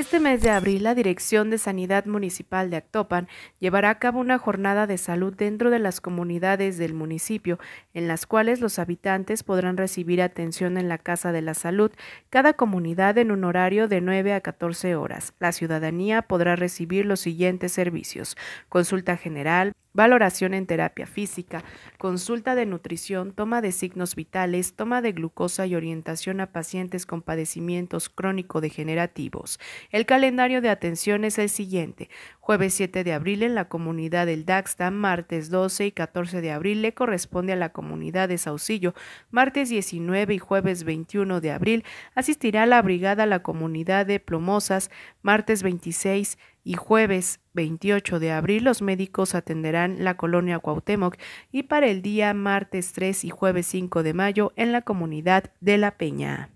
Este mes de abril, la Dirección de Sanidad Municipal de Actopan llevará a cabo una jornada de salud dentro de las comunidades del municipio, en las cuales los habitantes podrán recibir atención en la Casa de la Salud, cada comunidad en un horario de 9 a 14 horas. La ciudadanía podrá recibir los siguientes servicios: consulta general, Valoración en terapia física, consulta de nutrición, toma de signos vitales, toma de glucosa y orientación a pacientes con padecimientos crónico-degenerativos. El calendario de atención es el siguiente. Jueves 7 de abril en la comunidad del Daxta, martes 12 y 14 de abril le corresponde a la comunidad de Saucillo, martes 19 y jueves 21 de abril asistirá la brigada a la comunidad de Plomosas, martes 26 y jueves 28 de abril los médicos atenderán la colonia Cuauhtémoc y para el día martes 3 y jueves 5 de mayo en la comunidad de La Peña.